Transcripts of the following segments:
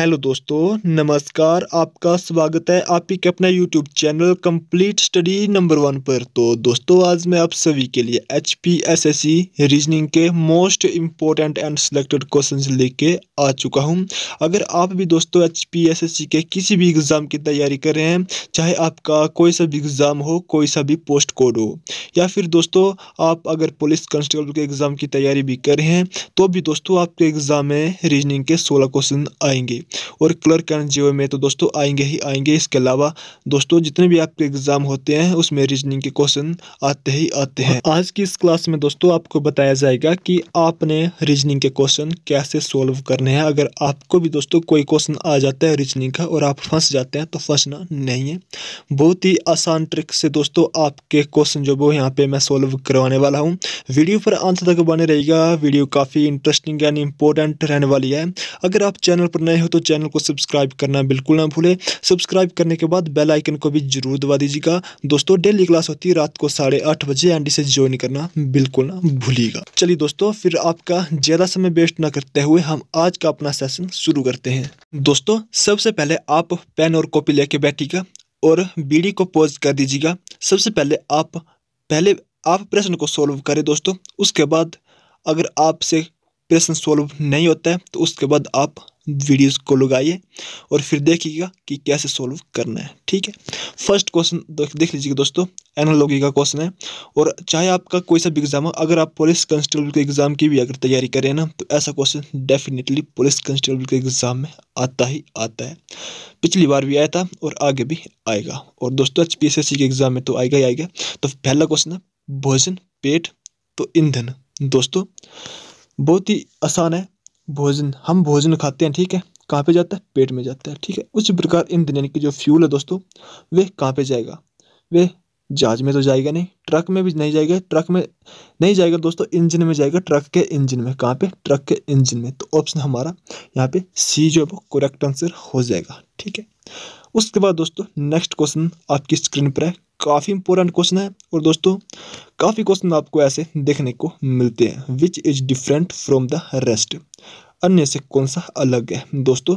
hello दोस्तों नमस्कार आपका स्वागत है आप ही के अपना YouTube channel complete study number one पर तो दोस्तों आज मैं आप सभी के लिए H P S S C reasoning के most important and selected questions लेके आ चुका हूं अगर आप भी दोस्तों H P S S C के किसी भी एग्ज़ाम की तैयारी कर रहे हैं चाहे आपका कोई सा भी एग्ज़ाम हो कोई सा भी पोस्ट कोड हो या फिर दोस्तों आप अगर पुलिस कॉन्स्टेबल के एग्ज़ाम की तैयारी भी कर रहे हैं तो भी दोस्तों आपके एग्ज़ाम में रीजनिंग के सोलह क्वेश्चन आएंगे और क्लर्क एंड जीओ में तो दोस्तों आएंगे ही आएंगे इसके अलावा दोस्तों जितने भी आपके एग्ज़ाम होते हैं उसमें रीजनिंग के क्वेश्चन आते ही आते हैं आज की इस क्लास में दोस्तों आपको बताया जाएगा कि आपने रीजनिंग के क्वेश्चन कैसे सोल्व करने हैं अगर आपको भी दोस्तों कोई क्वेश्चन आ जाता है रीजनिंग का और आप फंस जाते हैं तो फंसना नहीं है बहुत ही आसान ट्रिक से दोस्तों आपके क्वेश्चन जो वो यहाँ पे मैं सोल्व करवाने वाला हूँ वीडियो पर अंत तक बने रहेगा वीडियो काफ़ी इंटरेस्टिंग एंड इम्पोर्टेंट रहने वाली है अगर आप चैनल पर नए हो हैं तो चैनल को सब्सक्राइब करना बिल्कुल ना भूलें सब्सक्राइब करने के बाद बेल आइकन को भी जरूर दबा दीजिएगा दोस्तों डेली क्लास होती है रात को साढ़े आठ बजे एंड इसे ज्वाइन करना बिल्कुल ना भूलिएगा चलिए दोस्तों फिर आपका ज़्यादा समय वेस्ट ना करते हुए हम आज का अपना सेशन शुरू करते हैं दोस्तों सबसे पहले आप पेन और कॉपी लेके बैठिएगा और बीड़ी को पॉज कर दीजिएगा सबसे पहले आप पहले आप प्रश्न को सॉल्व करें दोस्तों उसके बाद अगर आपसे प्रश्न सॉल्व नहीं होता है तो उसके बाद आप वीडियोस को लगाइए और फिर देखिएगा कि कैसे सॉल्व करना है ठीक है फर्स्ट क्वेश्चन देख लीजिएगा दोस्तों एनोलॉजी का क्वेश्चन है और चाहे आपका कोई सा भी एग्जाम हो अगर आप पुलिस कांस्टेबल के एग्जाम की भी अगर तैयारी करें ना तो ऐसा क्वेश्चन डेफिनेटली पुलिस कांस्टेबल के एग्जाम में आता ही आता है पिछली बार भी आया था और आगे भी आएगा और दोस्तों एच के एग्जाम में तो आएगा ही आएगा तो पहला क्वेश्चन है भोजन पेट तो ईंधन दोस्तों बहुत ही आसान है भोजन हम भोजन खाते हैं ठीक है कहाँ पे जाता है पेट में जाता है ठीक है उसी प्रकार इंधन यानी कि जो फ्यूल है दोस्तों वे कहाँ पे जाएगा वे जहाज में तो जाएगा नहीं ट्रक में भी नहीं जाएगा ट्रक में नहीं जाएगा दोस्तों इंजन में जाएगा ट्रक के इंजन में कहाँ पे ट्रक के इंजन में तो ऑप्शन हमारा यहाँ पे सी जो है वो करेक्ट आंसर हो जाएगा ठीक है उसके बाद दोस्तों नेक्स्ट क्वेश्चन आपकी स्क्रीन पर है काफ़ी इंपॉर्टेंट क्वेश्चन है और दोस्तों काफ़ी क्वेश्चन आपको ऐसे देखने को मिलते हैं which is different from the rest अन्य से कौन सा अलग है दोस्तों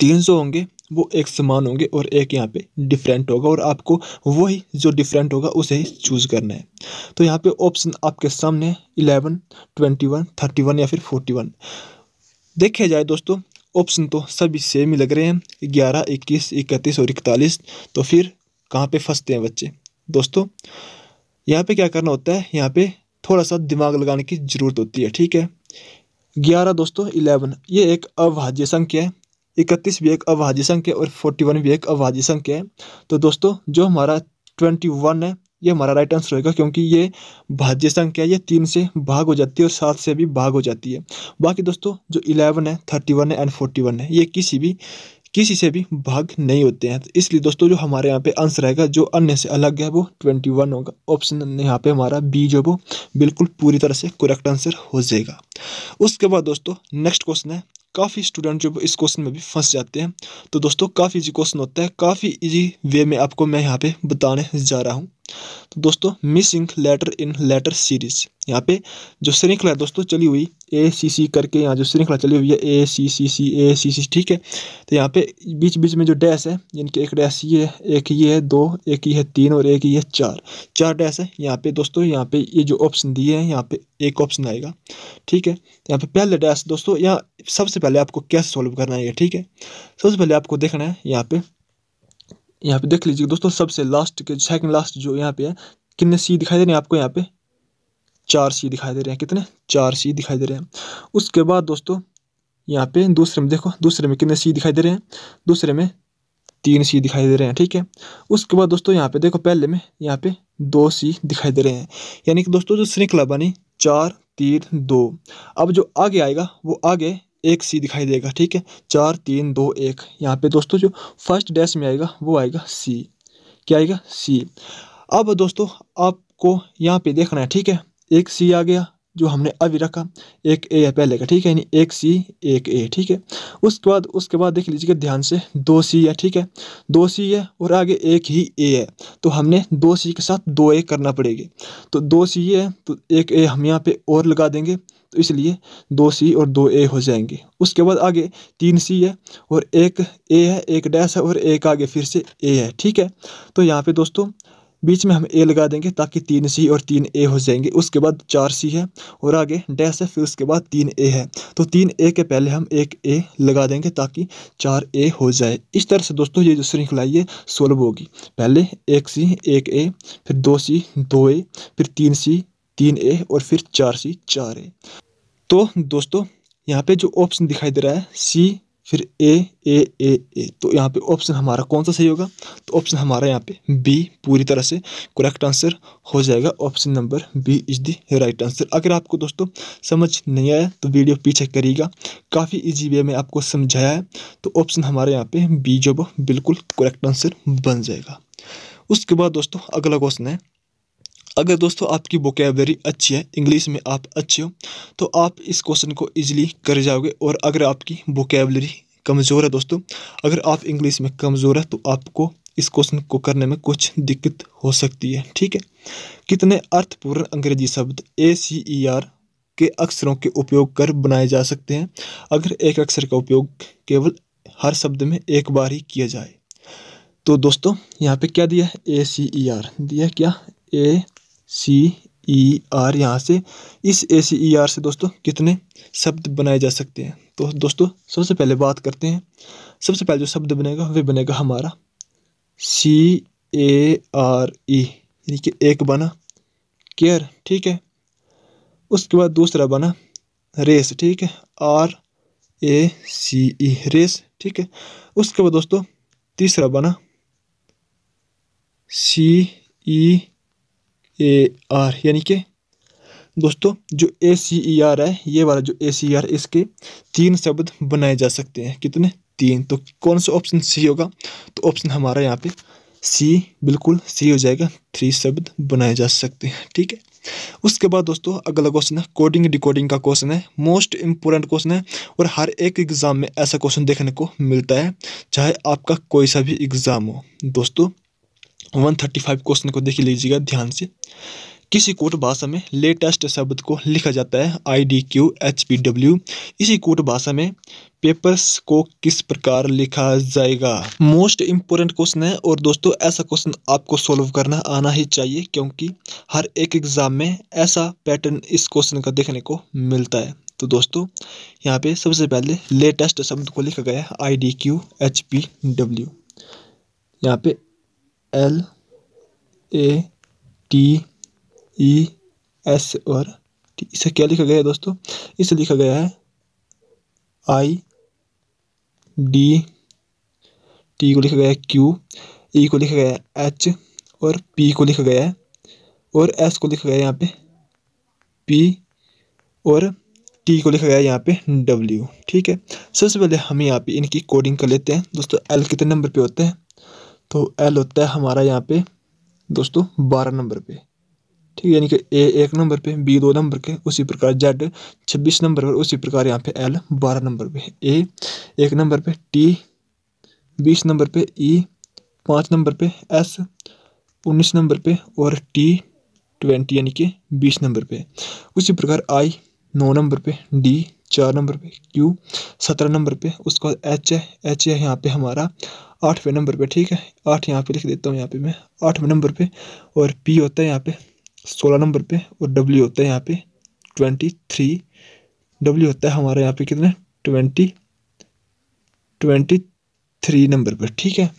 तीन सौ होंगे वो एक समान होंगे और एक यहाँ पे डिफरेंट होगा और आपको वही जो डिफरेंट होगा उसे ही चूज़ करना है तो यहाँ पे ऑप्शन आपके सामने है eleven twenty one thirty one या फिर फोर्टी वन देखे जाए दोस्तों ऑप्शन तो सभी सेम ही लग रहे हैं ग्यारह इक्कीस इकतीस और इकतालीस तो फिर कहाँ पे फंसते हैं बच्चे दोस्तों यहाँ पे क्या करना होता है यहाँ पे थोड़ा सा दिमाग लगाने की ज़रूरत होती है ठीक है ग्यारह दोस्तों इलेवन ये एक अभाज्य संख्या है इकतीस भी एक अभाज्य संख्या है और फोर्टी वन भी एक अभाज्य संख्या है तो दोस्तों जो हमारा ट्वेंटी वन है ये हमारा राइट आंसर होगा क्योंकि ये भाज्य संख्या है ये तीन से भाग हो जाती है और सात से भी भाग हो जाती है बाकी दोस्तों जो इलेवन है थर्टी वन है एंड फोर्टी वन है ये किसी भी किसी से भी भाग नहीं होते हैं तो इसलिए दोस्तों जो हमारे यहाँ पे आंसर रहेगा जो अन्य से अलग है वो ट्वेंटी वन होगा ऑप्शन यहाँ पे हमारा बी जो वो बिल्कुल पूरी तरह से करेक्ट आंसर हो जाएगा उसके बाद दोस्तों नेक्स्ट क्वेश्चन है काफ़ी स्टूडेंट जो इस क्वेश्चन में भी फंस जाते हैं तो दोस्तों काफ़ी इजी क्वेश्चन होता है काफ़ी इजी वे में आपको मैं यहाँ पे बताने जा रहा हूँ तो दोस्तों missing letter in letter series यहाँ पे जो श्रृंखला है दोस्तों चली हुई ए सी सी करके यहाँ जो श्रृंखला चली हुई है ए सी सी सी ए सी सी ठीक है तो यहाँ पे बीच बीच में जो डैश है इनके एक डैश ये है एक ये है दो एक ये है तीन और एक ये है चार चार डैश है यहाँ पे दोस्तों यहाँ पे ये जो ऑप्शन दिए हैं यहाँ पे एक ऑप्शन आएगा ठीक है तो यहाँ पे पहले डैश दोस्तों यहाँ सबसे पहले आपको कैसे सॉल्व करना है ठीक है सबसे पहले आपको देखना है यहाँ पे यहाँ पे देख लीजिए दोस्तों सबसे लास्ट के सेकंड लास्ट जो यहाँ पे है कितने सी दिखाई दे रहे हैं आपको यहाँ पे चार सी दिखाई दे रहे हैं कितने चार सी दिखाई दे रहे हैं उसके बाद दोस्तों यहाँ पे दूसरे में देखो दूसरे में कितने सी दिखाई दे रहे हैं दूसरे में तीन सी दिखाई दे रहे हैं ठीक है उसके बाद दोस्तों यहाँ पे देखो पहले में यहाँ पे दो सी दिखाई दे रहे हैं यानी कि दोस्तों जो श्रृंखला बनी चार तीन दो अब जो आगे आएगा वो आगे एक सी दिखाई देगा ठीक है चार तीन दो एक यहाँ पे दोस्तों जो फर्स्ट डैश में आएगा वो आएगा सी क्या आएगा सी अब दोस्तों आपको यहाँ पे देखना है ठीक है एक सी आ गया जो हमने अभी रखा एक ए है पहले का ठीक है यानी एक सी एक ए ठीक है उसके बाद उसके बाद देख लीजिएगा ध्यान से दो सी है ठीक है दो सी है और आगे एक ही ए है तो हमने दो सी के साथ दो ए करना पड़ेगी तो दो सी है तो एक ए हम यहाँ पे और लगा देंगे तो इसलिए दो सी और दो ए हो जाएंगे उसके बाद आगे तीन सी है और एक ए है एक डैश है और एक आगे फिर से ए है ठीक है तो यहाँ पे दोस्तों बीच में हम ए लगा देंगे ताकि तीन सी और तीन ए हो जाएंगे उसके बाद चार सी है और आगे डैश है फिर उसके बाद तीन ए है तो तीन ए के पहले हम एक ए लगा देंगे ताकि चार ए हो जाए इस तरह से दोस्तों ये जो श्रृंखला ये सोल्व होगी पहले एक सी एक ए फिर दो सी दो ए फिर तीन सी तीन ए और फिर चार सी चार ए तो दोस्तों यहाँ पे जो ऑप्शन दिखाई दे रहा है सी फिर ए ए ए ए तो यहाँ पे ऑप्शन हमारा कौन सा सही होगा तो ऑप्शन हमारा यहाँ पे बी पूरी तरह से करेक्ट आंसर हो जाएगा option number B is the right answer अगर आपको दोस्तों समझ नहीं आया तो वीडियो पीछे करिएगा काफ़ी इजी वे में आपको समझाया है तो ऑप्शन हमारे यहाँ पे बी जो बिल्कुल करेक्ट आंसर बन जाएगा उसके बाद दोस्तों अगला क्वेश्चन है अगर दोस्तों आपकी वोकेबलरी अच्छी है इंग्लिश में आप अच्छे हो तो आप इस क्वेश्चन को ईजिली कर जाओगे और अगर आपकी वोकेबलरी कमज़ोर है दोस्तों अगर आप इंग्लिश में कमज़ोर है तो आपको इस क्वेश्चन को करने में कुछ दिक्कत हो सकती है ठीक है कितने अर्थपूर्ण अंग्रेजी शब्द ए सी ई आर के अक्षरों के उपयोग कर बनाए जा सकते हैं अगर एक अक्षर का उपयोग केवल हर शब्द में एक बार ही किया जाए तो दोस्तों यहाँ पे क्या दिया है ए सी ई आर दिया क्या ए सी ई आर यहाँ से इस ए सी ई आर से दोस्तों कितने शब्द बनाए जा सकते हैं तो दोस्तों सबसे पहले बात करते हैं सबसे पहले जो शब्द बनेगा वह बनेगा हमारा सी ए आर ई यानी कि एक बना केयर ठीक है उसके बाद दूसरा बना रेस ठीक है R A C E race ठीक है उसके बाद दोस्तों तीसरा बना सी ई ए आर यानी कि दोस्तों जो ए सी ई आर है ये वाला जो ए सी आर इसके तीन शब्द बनाए जा सकते हैं कितने तीन तो कौन सा ऑप्शन सी होगा तो ऑप्शन हमारा यहाँ पे सी बिल्कुल सी हो जाएगा थ्री शब्द बनाए जा सकते हैं ठीक है उसके बाद दोस्तों अगला क्वेश्चन है कोडिंग डिकोडिंग का क्वेश्चन है मोस्ट इंपोर्टेंट क्वेश्चन है और हर एक एग्ज़ाम में ऐसा क्वेश्चन देखने को मिलता है चाहे आपका कोई सा भी एग्ज़ाम हो दोस्तों वन थर्टी फाइव क्वेश्चन को देख लीजिएगा ध्यान से किसी कोट भाषा में लेटेस्ट शब्द को लिखा जाता है I D Q H P W इसी कोट भाषा में पेपर्स को किस प्रकार लिखा जाएगा मोस्ट इम्पोर्टेंट क्वेश्चन है और दोस्तों ऐसा क्वेश्चन आपको सोल्व करना आना ही चाहिए क्योंकि हर एक एग्ज़ाम में ऐसा पैटर्न इस क्वेश्चन का देखने को मिलता है तो दोस्तों यहाँ पे सबसे पहले लेटेस्ट शब्द को लिखा गया है I D Q H P W यहाँ पे L A T E S और इसे क्या लिखा गया है दोस्तों इसे लिखा गया है आई डी टी को लिखा गया है क्यू ई e को लिखा गया है एच और पी को लिखा गया है और एस को लिखा गया है यहाँ पे पी और टी को लिखा गया है यहाँ पे डब्ल्यू ठीक है सबसे पहले हम यहाँ पे इनकी कोडिंग कर लेते हैं दोस्तों एल कितने नंबर पे होते हैं तो एल होता है हमारा यहाँ पे दोस्तों बारह नंबर पे ठीक है यानी कि ए एक नंबर पे बी दो नंबर के उसी प्रकार जेड छब्बीस नंबर पर उसी प्रकार यहाँ पे एल बारह नंबर पे ए एक नंबर पे टी बीस नंबर पे ई पाँच नंबर पे एस उन्नीस नंबर पे और टी ट्वेंटी यानी कि बीस नंबर पे उसी प्रकार आई नौ नंबर पे डी चार नंबर पे क्यू सत्रह नंबर पे उसके बाद एच है एच है यहाँ पे हमारा आठवें नंबर पे ठीक है आठ यहाँ पे लिख देता हूँ यहाँ पे मैं आठवें नंबर पे और पी होता है यहाँ पे सोलह नंबर पे और डब्ल्यू होता है यहाँ पे ट्वेंटी थ्री डब्ल्यू होता है हमारा यहाँ पे कितना ट्वेंटी ट्वेंटी थ्री नंबर पर ठीक है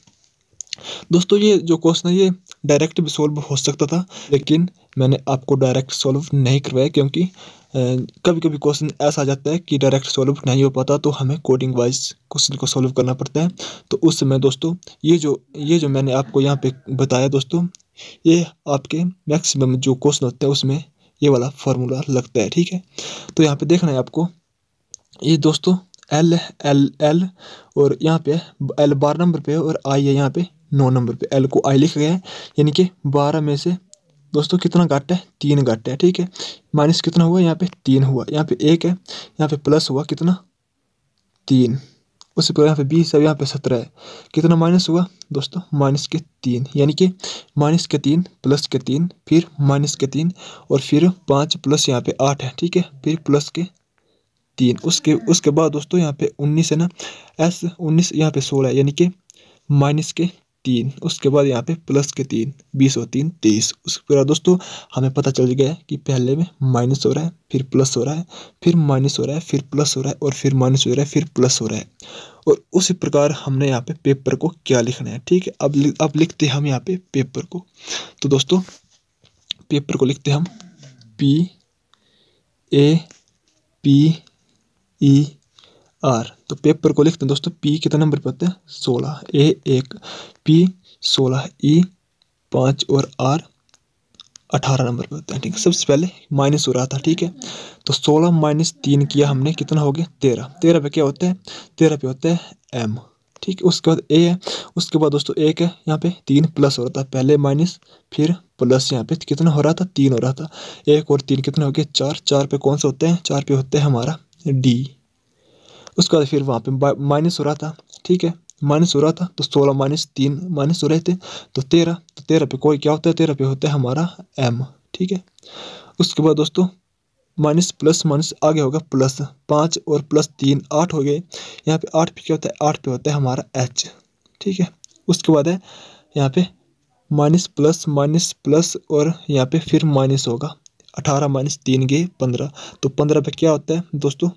दोस्तों ये जो क्वेश्चन है ये डायरेक्ट भी सॉल्व हो सकता था लेकिन मैंने आपको डायरेक्ट सॉल्व नहीं करवाया क्योंकि कभी कभी क्वेश्चन ऐसा आ जाता है कि डायरेक्ट सॉल्व नहीं हो पाता तो हमें कोडिंग वाइज क्वेश्चन को सॉल्व करना पड़ता है तो उस समय दोस्तों ये जो ये जो मैंने आपको यहाँ पे बताया दोस्तों ये आपके मैक्सिमम जो क्वेश्चन होते हैं उसमें ये वाला फार्मूला लगता है ठीक है तो यहाँ पे देखना है आपको ये दोस्तों एल एल एल और यहाँ पे एल बार नंबर पे और आई है यहाँ पे नौ नंबर पे एल को आई लिखा गया है यानी कि बारह में से दोस्तों कितना घाटा है तीन घाटा है ठीक है माइनस कितना हुआ यहाँ पे तीन हुआ यहाँ पे एक है यहाँ पे प्लस हुआ कितना तीन उससे पहले यहाँ पे बीस है यहाँ पे सत्रह है कितना माइनस हुआ दोस्तों माइनस के तीन यानी कि माइनस के तीन प्लस के तीन फिर माइनस के तीन और फिर पाँच प्लस यहाँ पे आठ है ठीक है फिर प्लस के तीन उसके उसके बाद दोस्तों यहाँ पे उन्नीस है ना एस उन्नीस यहाँ पे सोलह है यानी कि माइनस के तीन उसके बाद यहाँ पे प्लस के तीन बीस और तीन तेईस उसके बाद दोस्तों हमें पता चल गया कि पहले में माइनस हो रहा है फिर प्लस हो रहा है फिर माइनस हो रहा है फिर प्लस हो रहा है और फिर माइनस हो रहा है फिर प्लस हो रहा है और उसी प्रकार हमने यहाँ पे पेपर को क्या लिखना है ठीक है अब लि, अब लिखते हैं हम यहाँ पे पेपर को तो दोस्तों पेपर को लिखते हम P A P E R तो पेपर को लिखते हैं दोस्तों पी कितने नंबर पर होते हैं सोलह ए एक पी सोलह ई e पाँच और आर अठारह नंबर पे होते हैं ठीक है सबसे पहले माइनस हो रहा था ठीक है तो सोलह माइनस तीन किया हमने कितना हो गया तेरह तेरह पे क्या होता है तेरह पे होता है एम ठीक है उसके बाद ए है उसके बाद दोस्तों एक है यहाँ पे तीन प्लस हो रहा था पहले माइनस फिर प्लस यहाँ पे तो कितना हो रहा था तीन हो रहा था एक और तीन कितना हो गया चार चार पे कौन से होते हैं चार पे होते हैं हमारा डी उसके बाद फिर वहाँ पे माइनस हो रहा था ठीक है माइनस हो रहा था तो सोलह माइनस तीन माइनस हो रहे थे तो तेरह तो तेरह पे कोई क्या होता है तेरह पे होता है हमारा एम ठीक है उसके बाद दोस्तों माइनस प्लस माइनस आगे होगा प्लस पाँच और प्लस तीन आठ हो गए यहाँ पे आठ पे क्या होता है आठ पे होता है हमारा एच ठीक है उसके बाद है यहाँ पे माइनस प्लस माइनस प्लस और यहाँ पे फिर माइनस होगा अठारह माइनस तीन गए पंद्रह तो पंद्रह पे क्या होता है दोस्तों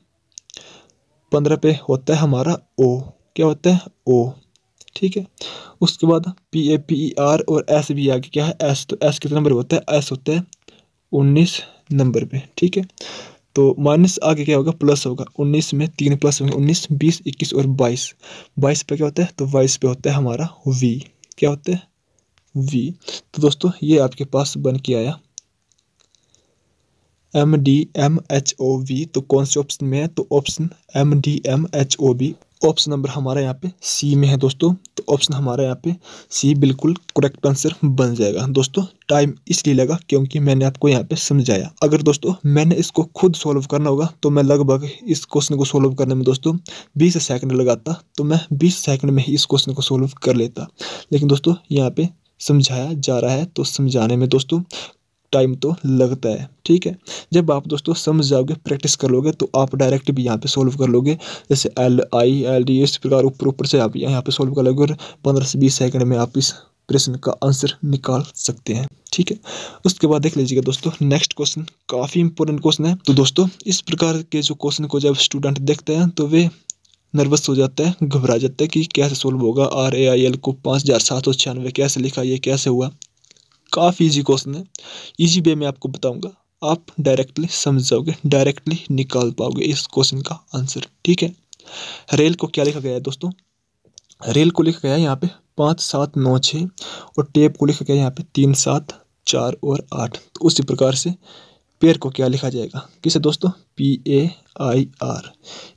पंद्रह पे होता है हमारा ओ क्या होता है ओ ठीक है उसके बाद P A P E R और एस भी आगे क्या है एस तो एस कितने नंबर होता है एस होता है उन्नीस नंबर पे ठीक है तो माइनस आगे क्या होगा प्लस होगा उन्नीस में तीन प्लस होंगे उन्नीस बीस इक्कीस और बाईस बाईस पे क्या होता है तो बाईस पे होता है हमारा वी क्या होता है वी तो दोस्तों ये आपके पास बन के आया M D M H O V तो कौन से ऑप्शन में है तो option M D M H O V option number हमारा यहाँ पे सी में है दोस्तों तो ऑप्शन हमारा यहाँ पे सी बिल्कुल करेक्ट आंसर बन जाएगा दोस्तों टाइम इसलिए लगा क्योंकि मैंने आपको यहाँ पे समझाया अगर दोस्तों मैंने इसको खुद सॉल्व करना होगा तो मैं लगभग इस क्वेश्चन को सॉल्व करने में दोस्तों 20 सेकंड लगाता तो मैं 20 सेकंड में ही इस क्वेश्चन को सोल्व कर लेता लेकिन दोस्तों यहाँ पे समझाया जा रहा है तो समझाने में दोस्तों टाइम तो लगता है ठीक है जब आप दोस्तों समझ जाओगे प्रैक्टिस कर लोगे तो आप डायरेक्ट भी यहाँ पे सॉल्व कर लोगे जैसे एल आई एल डी इस प्रकार ऊपर ऊपर से आप यहाँ पे सॉल्व कर लोगे और पंद्रह से बीस सेकंड में आप इस प्रश्न का आंसर निकाल सकते हैं ठीक है उसके बाद देख लीजिएगा दोस्तों नेक्स्ट क्वेश्चन काफ़ी इंपॉर्टेंट क्वेश्चन है तो दोस्तों इस प्रकार के जो क्वेश्चन को जब स्टूडेंट देखते हैं तो वे नर्वस हो जाता है घबरा जाता है कि कैसे सोल्व होगा आर ए आई एल को पाँच हज़ार सात सौ छियानवे कैसे लिखा ये कैसे हुआ काफ़ी इजी क्वेश्चन है इजी वे में आपको बताऊंगा आप डायरेक्टली समझ जाओगे डायरेक्टली निकाल पाओगे इस क्वेश्चन का आंसर ठीक है रेल को क्या लिखा गया है दोस्तों रेल को लिखा गया है यहाँ पे पाँच सात नौ छः और टेप को लिखा गया है यहाँ पे तीन सात चार और आठ तो उसी प्रकार से पेयर को क्या लिखा जाएगा किसे दोस्तों पी ए आई आर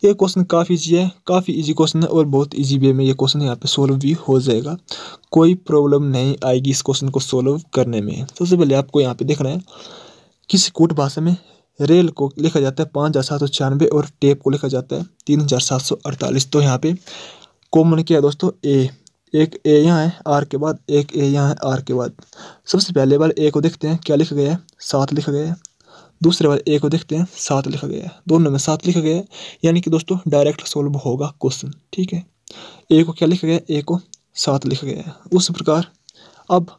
ये क्वेश्चन काफ़ी ईजी है काफ़ी ईजी क्वेश्चन है और बहुत ईजी वे में ये क्वेश्चन यहाँ पे सोल्व भी हो जाएगा कोई प्रॉब्लम नहीं आएगी इस क्वेश्चन को सोल्व करने में सबसे पहले आपको यहाँ पे देखना है किस कूट भाषा में रेल को लिखा जाता है पाँच हज़ार सात सौ छियानवे और टेप को लिखा जाता है तीन हज़ार सात सौ अड़तालीस तो यहाँ पे कॉमन क्या है दोस्तों ए एक ए यहाँ है आर के बाद एक ए यहाँ है आर के बाद सबसे पहले बार ए को देखते हैं क्या लिखा गया है सात लिखा गया है दूसरे वाले ए को देखते हैं सात लिखा गया है दोनों में सात लिखा गया है यानी कि दोस्तों डायरेक्ट सोल्व होगा क्वेश्चन ठीक है ए को क्या लिखा गया ए को सात लिखा गया है उस प्रकार अब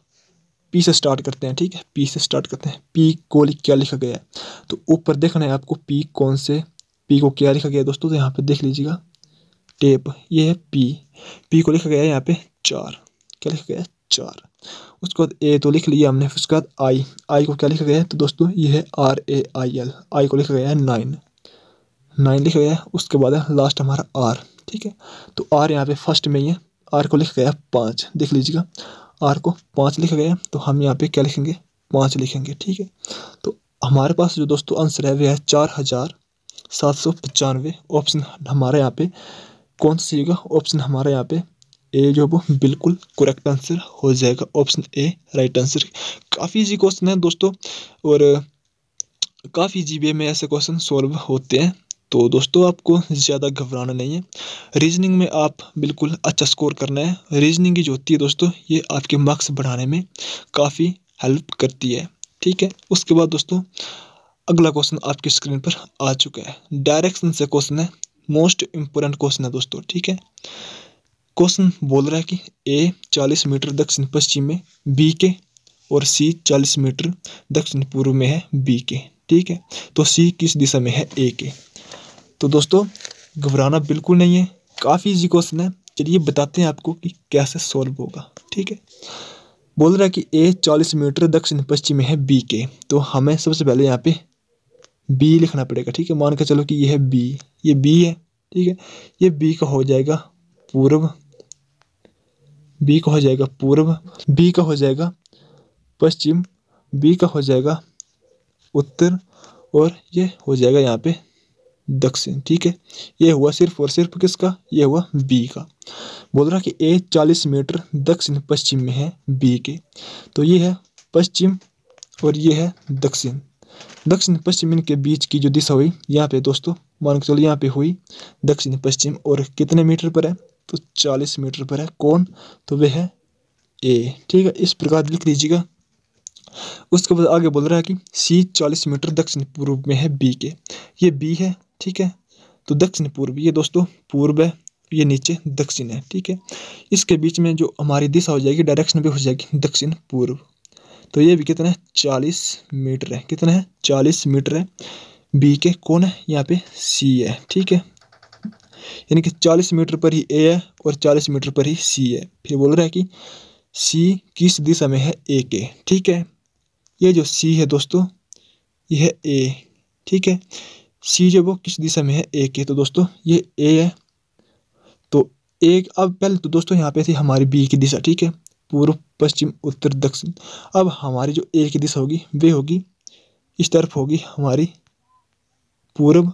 पी से स्टार्ट करते हैं ठीक है पी से स्टार्ट करते हैं पी को क्या लिखा गया है तो ऊपर देखना है आपको पी कौन से पी को क्या लिखा गया है दोस्तों तो यहाँ पे देख लीजिएगा टेप ये है पी पी को लिखा गया है यहाँ पे चार क्या लिखा गया है चार उसके बाद ए तो लिख लिया हमने उसके बाद आई आई को क्या लिखा गया है तो दोस्तों ये है R A I L I को लिखा गया है नाइन नाइन लिखा गया है उसके बाद है लास्ट हमारा आर ठीक है तो आर यहाँ पे फर्स्ट में ही है आर को लिखा गया है पाँच देख लीजिएगा आर को पाँच लिखा गया है तो हम यहाँ पे क्या लिखेंगे पाँच लिखेंगे ठीक है तो हमारे पास जो दोस्तों आंसर है वह है चार हज़ार सात सौ पचानवे ऑप्शन हमारे यहाँ पे कौन सा सही होगा ऑप्शन हमारे यहाँ पे ए जो वो बिल्कुल करेक्ट आंसर हो जाएगा ऑप्शन ए राइट आंसर काफ़ी इजी क्वेश्चन है दोस्तों और काफ़ी इजी वे में ऐसे क्वेश्चन सॉल्व होते हैं तो दोस्तों आपको ज़्यादा घबराना नहीं है रीजनिंग में आप बिल्कुल अच्छा स्कोर करना है रीजनिंग की जो होती है दोस्तों ये आपके मार्क्स बढ़ाने में काफ़ी हेल्प करती है ठीक है उसके बाद दोस्तों अगला क्वेश्चन आपकी स्क्रीन पर आ चुका है डायरेक्शन से क्वेश्चन है मोस्ट इम्पोर्टेंट क्वेश्चन है दोस्तों ठीक है क्वेश्चन बोल रहा है कि ए चालीस मीटर दक्षिण पश्चिम में बी के और सी चालीस मीटर दक्षिण पूर्व में है बी के ठीक है तो सी किस दिशा में है ए के तो दोस्तों घबराना बिल्कुल नहीं है काफ़ी इजी क्वेश्चन है चलिए बताते हैं आपको कि कैसे सॉल्व होगा ठीक है बोल रहा है कि ए चालीस मीटर दक्षिण पश्चिम में है बी के तो हमें सबसे पहले यहाँ पे बी लिखना पड़ेगा ठीक है मान कर चलो कि यह है बी ये बी है ठीक है ये बी का हो जाएगा पूर्व बी का हो जाएगा पूर्व बी का हो जाएगा पश्चिम बी का हो जाएगा उत्तर और ये हो जाएगा यहाँ पे दक्षिण ठीक है ये हुआ सिर्फ और सिर्फ किसका ये हुआ बी का बोल रहा कि ए चालीस मीटर दक्षिण पश्चिम में है बी के तो ये है पश्चिम और ये है दक्षिण दक्षिण पश्चिम इनके बीच की जो दिशा हुई यहाँ पे दोस्तों मान के चलो यहाँ पे हुई दक्षिण पश्चिम और कितने मीटर पर है तो चालीस मीटर पर है कौन तो वह है ए ठीक है इस प्रकार लिख लीजिएगा उसके बाद आगे बोल रहा है कि सी चालीस मीटर दक्षिण पूर्व में है बी के ये बी है ठीक है तो दक्षिण पूर्व ये दोस्तों पूर्व है ये नीचे दक्षिण है ठीक है इसके बीच में जो हमारी दिशा हो जाएगी डायरेक्शन भी हो जाएगी दक्षिण पूर्व तो ये भी कितना है चालीस मीटर है कितना है चालीस मीटर है बी के कौन है यहाँ पे सी है ठीक है यानी कि 40 मीटर पर ही ए है और 40 मीटर पर ही सी है फिर बोल रहा है कि सी किस दिशा में है ए के ठीक है ये जो सी है दोस्तों यह है ए ठीक है सी जो वो किस दिशा में है ए के तो दोस्तों ये ए है तो एक अब पहले तो दोस्तों यहाँ पे थी हमारी बी की दिशा ठीक है पूर्व पश्चिम उत्तर दक्षिण अब हमारी जो ए की दिशा होगी वे होगी इस तरफ होगी हमारी पूर्व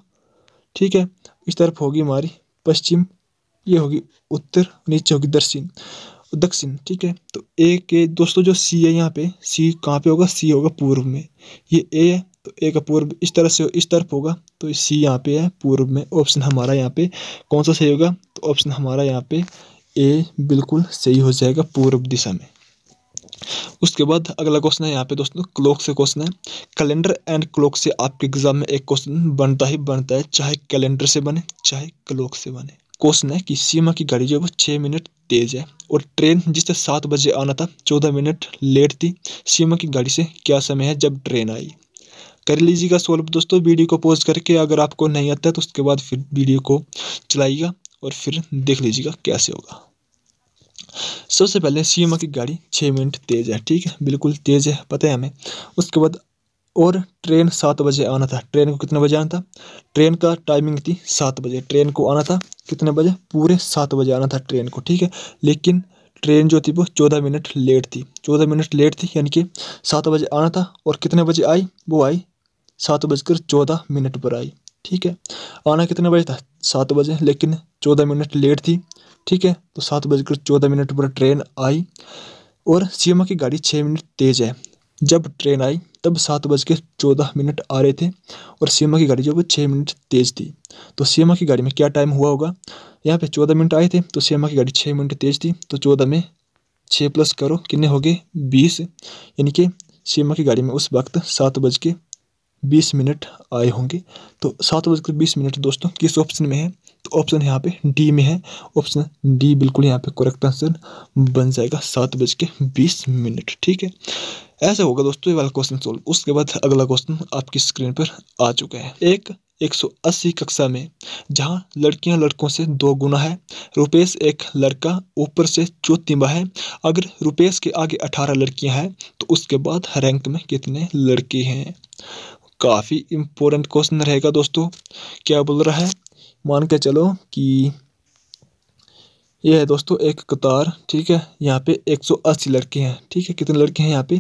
ठीक है इस तरफ होगी हमारी पश्चिम ये होगी उत्तर नीचे होगी दक्षिण दक्षिण ठीक है तो ए के दोस्तों जो सी है यहाँ पे सी कहाँ पे होगा सी होगा पूर्व में ये ए है तो ए का पूर्व इस तरह से इस तरफ होगा तो सी यहाँ पे है पूर्व में ऑप्शन हमारा यहाँ पे कौन सा सही होगा तो ऑप्शन हमारा यहाँ पे ए बिल्कुल सही हो जाएगा पूर्व दिशा में उसके बाद अगला क्वेश्चन है यहाँ पे दोस्तों क्लॉक से क्वेश्चन है कैलेंडर एंड क्लॉक से आपके एग्जाम में एक क्वेश्चन बनता ही बनता है चाहे कैलेंडर से बने चाहे क्लॉक से बने क्वेश्चन है कि सीमा की गाड़ी जो है वो छः मिनट तेज है और ट्रेन जिससे सात बजे आना था चौदह मिनट लेट थी सीमा की गाड़ी से क्या समय है जब ट्रेन आई कर लीजिएगा सोल्व दोस्तों वीडियो को पॉज करके अगर आपको नहीं आता है तो उसके बाद फिर वीडियो को चलाइएगा और फिर देख लीजिएगा कैसे होगा सबसे पहले सीमा की गाड़ी छः मिनट तेज़ है ठीक है बिल्कुल तेज़ है पता है हमें उसके बाद और ट्रेन सात बजे आना था ट्रेन को कितने बजे आना था ट्रेन का टाइमिंग थी सात बजे ट्रेन को आना था कितने बजे पूरे सात बजे आना था ट्रेन को ठीक है लेकिन ट्रेन जो थी वो चौदह मिनट लेट थी चौदह मिनट लेट थी यानी कि सात बजे आना था और कितने बजे आई वो आई सात बजकर चौदह मिनट पर आई ठीक है आना कितने बजे था सात बजे लेकिन चौदह मिनट लेट थी ठीक है तो सात बजकर चौदह मिनट पर ट्रेन आई और सीमा की गाड़ी छः मिनट तेज़ है जब ट्रेन आई तब सात बज के चौदह मिनट आ रहे थे और सीमा की गाड़ी जो वो छः मिनट तेज़ थी तो सीमा की गाड़ी में क्या टाइम हुआ होगा यहाँ पे चौदह मिनट आए थे तो सीमा की गाड़ी छः मिनट तेज़ थी तो चौदह में छः प्लस करो कितने हो गए बीस यानी कि सीमा की गाड़ी में उस वक्त सात बज के बीस मिनट आए होंगे तो सात बजकर बीस मिनट दोस्तों किस ऑप्शन में है ऑप्शन यहाँ पे डी में है ऑप्शन डी बिल्कुल यहाँ पे करेक्ट आंसर बन जाएगा सात बज के बीस मिनट ठीक है ऐसा होगा दोस्तों ये वाला क्वेश्चन सोल्व उसके बाद अगला क्वेश्चन आपकी स्क्रीन पर आ चुका है एक 180 कक्षा में जहां लड़कियां लड़कों से दो गुना है रुपेश एक लड़का ऊपर से चौथीबा है अगर रुपेश के आगे 18 लड़कियां हैं तो उसके बाद रैंक में कितने लड़के हैं काफ़ी इम्पोर्टेंट क्वेश्चन रहेगा दोस्तों क्या बोल रहा है मान के चलो कि ये है दोस्तों एक कतार ठीक है यहाँ पे 180 लड़के हैं ठीक है कितने लड़के हैं यहाँ पे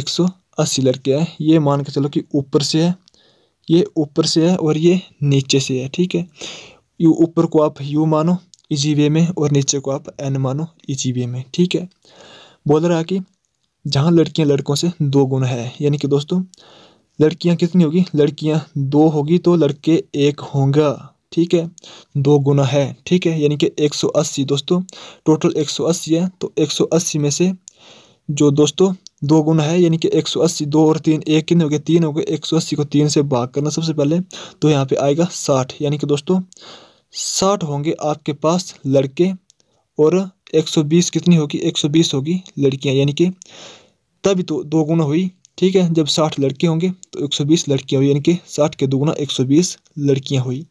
180 लड़के हैं ये मान के चलो कि ऊपर से है ये ऊपर से है और ये नीचे से है ठीक है यू ऊपर को आप यू मानो इजी वे में और नीचे को आप एन मानो इजी वे में ठीक है बोल रहा कि जहाँ लड़कियाँ लड़कों से दो गुना है यानी कि दोस्तों लड़कियाँ कितनी होगी लड़कियाँ दो होगी तो लड़के एक होंगे ठीक है दो गुना है ठीक है यानी कि 180 दोस्तों टोटल 180 है तो 180 में से जो दोस्तों दो गुना है यानी कि 180 दो और तीन एक कितने हो गए तीन हो गए एक को तीन से भाग करना सबसे पहले तो यहाँ पे आएगा साठ यानी कि दोस्तों साठ होंगे आपके पास लड़के और 120 कितनी होगी 120 होगी लड़कियाँ यानी कि तभी तो दो गुना हुई ठीक है जब साठ लड़के होंगे तो एक सौ बीस लड़कियाँ हुई यानी कि साठ के दोगुना एक सौ बीस लड़कियाँ हुई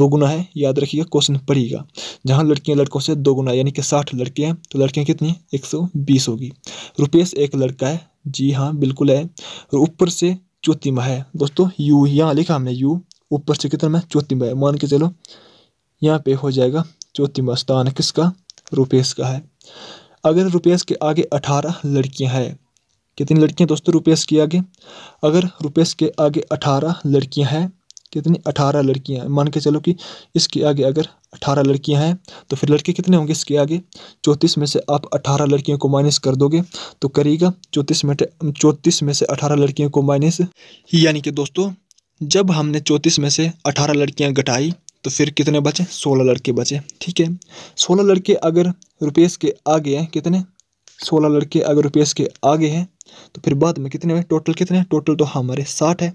दोगुना है याद रखिएगा क्वेश्चन पढ़िएगा जहाँ लड़कियाँ लड़कों से दोगुना यानी कि साठ लड़के हैं तो लड़कियाँ कितनी हैं एक सौ बीस होगी रुपेश एक लड़का है जी हाँ बिल्कुल है और ऊपर से चौथीमा है दोस्तों यू यहाँ लिखा हमने यू ऊपर से कितना में चौथीमा है मान के चलो यहाँ पे हो जाएगा चौथीमा स्थान किसका रुपेश का है अगर रुपेश के आगे अठारह लड़कियाँ हैं कितनी लड़कियां दोस्तों रुपेश के आगे अगर रुपेश के आगे अठारह लड़कियां हैं कितनी अठारह लड़कियां मान के चलो कि इसके आगे अगर अठारह लड़कियां हैं तो फिर लड़के कितने होंगे इसके आगे चौंतीस में से आप अठारह लड़कियों को माइनस कर दोगे तो करिएगा चौंतीस में चौंतीस में से अठारह लड़कियों को माइनस यानी कि दोस्तों जब हमने चौंतीस में से अठारह लड़कियाँ घटाई तो फिर कितने बचे सोलह लड़के बचे ठीक है सोलह लड़के अगर रुपये के आगे हैं कितने सोलह लड़के अगर रुपीस के आगे हैं तो फिर बाद में कितने हुए टोटल कितने हैं टोटल तो हमारे साठ है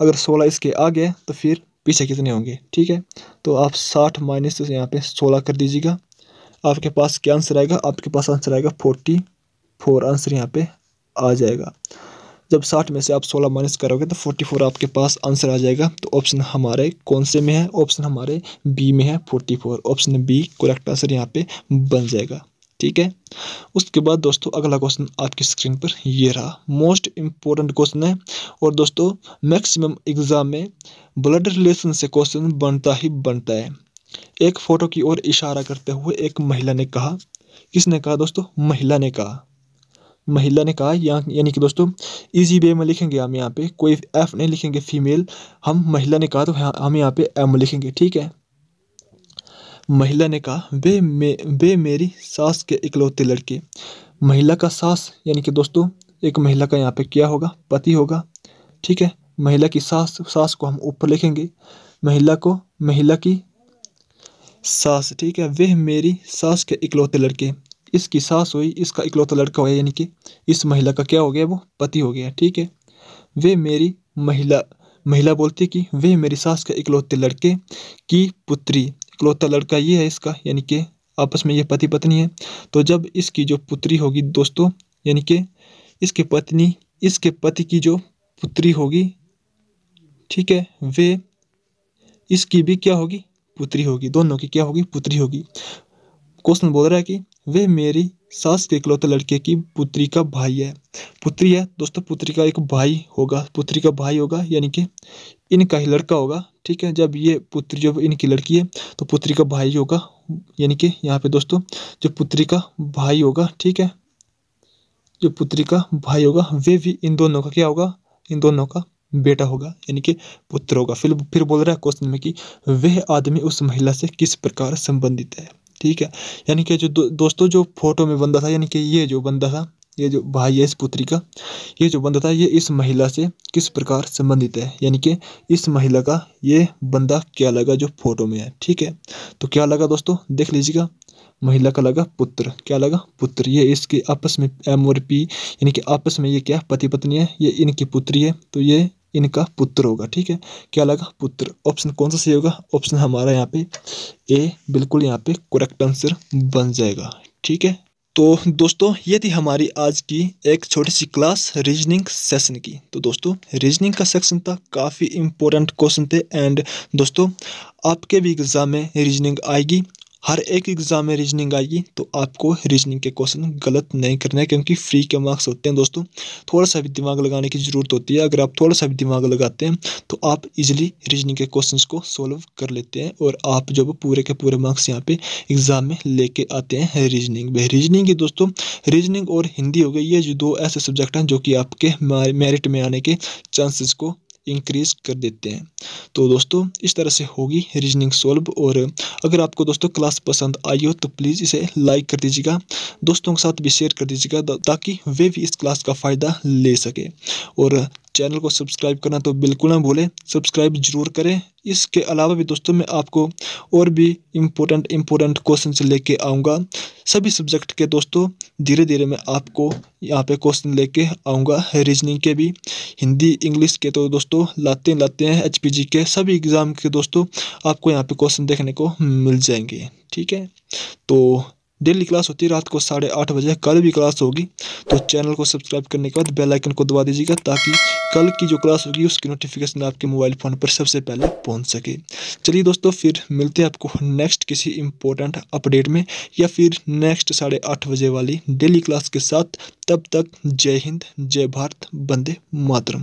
अगर सोलह इसके आगे है तो फिर पीछे कितने होंगे ठीक है तो आप साठ माइनस तो यहाँ पे सोलह कर दीजिएगा आपके पास क्या आंसर आएगा आपके पास आंसर आएगा फोर्टी फोर आंसर यहाँ पे आ जाएगा जब साठ में से आप सोलह माइनस करोगे तो फोर्टी फोर आपके पास आंसर आ जाएगा तो ऑप्शन हमारे कौन से में है ऑप्शन हमारे बी में है forty four option B correct answer यहाँ पे बन जाएगा ठीक है उसके बाद दोस्तों अगला क्वेश्चन आपकी स्क्रीन पर ये रहा मोस्ट इम्पोर्टेंट क्वेश्चन है और दोस्तों मैक्सिमम एग्ज़ाम में ब्लड रिलेशन से क्वेश्चन बनता ही बनता है एक फ़ोटो की ओर इशारा करते हुए एक महिला ने कहा किसने कहा दोस्तों महिला ने कहा महिला ने कहा या यानी कि दोस्तों इजी वे में लिखेंगे हम यहाँ पे कोई एफ नहीं लिखेंगे फीमेल हम महिला ने कहा तो हम यहाँ पे एम लिखेंगे ठीक है महिला ने कहा वे मे वे मेरी सास के इकलौते लड़के महिला का सास यानी कि दोस्तों एक महिला का यहाँ पे क्या होगा पति होगा ठीक है महिला की सास सास को हम ऊपर लिखेंगे महिला को महिला की सास ठीक है वे मेरी सास के इकलौते लड़के इसकी सास हुई इसका इकलौता लड़का हुआ यानी कि इस महिला का क्या हो गया वो पति हो गया ठीक है वे मेरी महिला महिला बोलती कि वे मेरी सास के इकलौते लड़के की पुत्री इकलौता लड़का ये है इसका यानी कि आपस में ये पति पत्नी है तो जब इसकी जो पुत्री होगी दोस्तों यानी कि इसके पत्नी इसके पति की जो पुत्री होगी ठीक है वे इसकी भी क्या होगी पुत्री होगी दोनों की क्या होगी पुत्री होगी क्वेश्चन बोल रहा है कि वे मेरी सास के इकलौते लड़के की पुत्री का भाई है पुत्री है दोस्तों पुत्री का एक भाई होगा पुत्री का भाई होगा यानी कि इनका ही लड़का होगा ठीक है जब ये पुत्री जब इनकी लड़की है तो पुत्री का भाई होगा यानी कि यहाँ पे दोस्तों जो पुत्री का भाई होगा ठीक है जो पुत्री का भाई होगा वे भी इन दोनों का क्या होगा इन दोनों का बेटा होगा यानी कि पुत्र होगा फिर फिर बोल रहा है क्वेश्चन में कि वह आदमी उस महिला से किस प्रकार संबंधित है ठीक है यानी कि जो दो, दोस्तों जो फोटो में बंदा था यानी कि ये जो बंदा था ये जो भाई है इस पुत्री का ये जो बंदा था ये इस महिला से किस प्रकार संबंधित है यानी कि इस महिला का ये बंदा क्या लगा जो फोटो में है ठीक है तो क्या लगा दोस्तों देख लीजिएगा महिला का लगा पुत्र क्या लगा पुत्र ये इसके आपस में एम और पी यानी कि आपस में ये क्या पति पत्नी है ये इनकी पुत्री है तो ये इनका पुत्र होगा ठीक है क्या लगा पुत्र ऑप्शन कौन सा सही होगा ऑप्शन हमारा यहाँ पे ए बिल्कुल यहाँ पे करेक्ट आंसर बन जाएगा ठीक है तो दोस्तों ये थी हमारी आज की एक छोटी सी क्लास रीजनिंग सेशन की तो दोस्तों रीजनिंग का सेक्शन था काफ़ी इम्पोर्टेंट क्वेश्चन थे एंड दोस्तों आपके भी एग्ज़ाम में रीजनिंग आएगी हर एक एग्ज़ाम में रीजनिंग आएगी तो आपको रीजनिंग के क्वेश्चन गलत नहीं करने क्योंकि फ्री के मार्क्स होते हैं दोस्तों थोड़ा सा भी दिमाग लगाने की ज़रूरत होती है अगर आप थोड़ा सा भी दिमाग लगाते हैं तो आप इजीली रीजनिंग के क्वेश्चंस को सॉल्व कर लेते हैं और आप जब पूरे के पूरे मार्क्स यहाँ पे एग्ज़ाम में लेके आते हैं रीजनिंग में रीजनिंग की दोस्तों रीजनिंग और हिंदी हो गई ये जो दो ऐसे सब्जेक्ट हैं जो कि आपके मेरिट में आने के चांसेस को इंक्रीज कर देते हैं तो दोस्तों इस तरह से होगी रीजनिंग सॉल्व और अगर आपको दोस्तों क्लास पसंद आई हो तो प्लीज़ इसे लाइक कर दीजिएगा दोस्तों के साथ भी शेयर कर दीजिएगा ताकि वे भी इस क्लास का फ़ायदा ले सके और चैनल को सब्सक्राइब करना तो बिल्कुल ना भूलें सब्सक्राइब ज़रूर करें इसके अलावा भी दोस्तों मैं आपको और भी इम्पोर्टेंट इम्पोर्टेंट क्वेश्चन लेके आऊँगा सभी सब्जेक्ट के दोस्तों धीरे धीरे मैं आपको यहाँ पे क्वेश्चन लेके आऊँगा रीजनिंग के भी हिंदी इंग्लिश के तो दोस्तों लाते लाते हैं एच के सभी एग्ज़ाम के दोस्तों आपको यहाँ पे क्वेश्चन देखने को मिल जाएंगे ठीक है तो डेली क्लास होती है रात को साढ़े आठ बजे कल भी क्लास होगी तो चैनल को सब्सक्राइब करने के बाद बेल आइकन को दबा दीजिएगा ताकि कल की जो क्लास होगी उसकी नोटिफिकेशन आपके मोबाइल फ़ोन पर सबसे पहले पहुंच सके चलिए दोस्तों फिर मिलते हैं आपको नेक्स्ट किसी इंपॉर्टेंट अपडेट में या फिर नेक्स्ट साढ़े आठ बजे वाली डेली क्लास के साथ तब तक जय हिंद जय भारत बंदे मातरम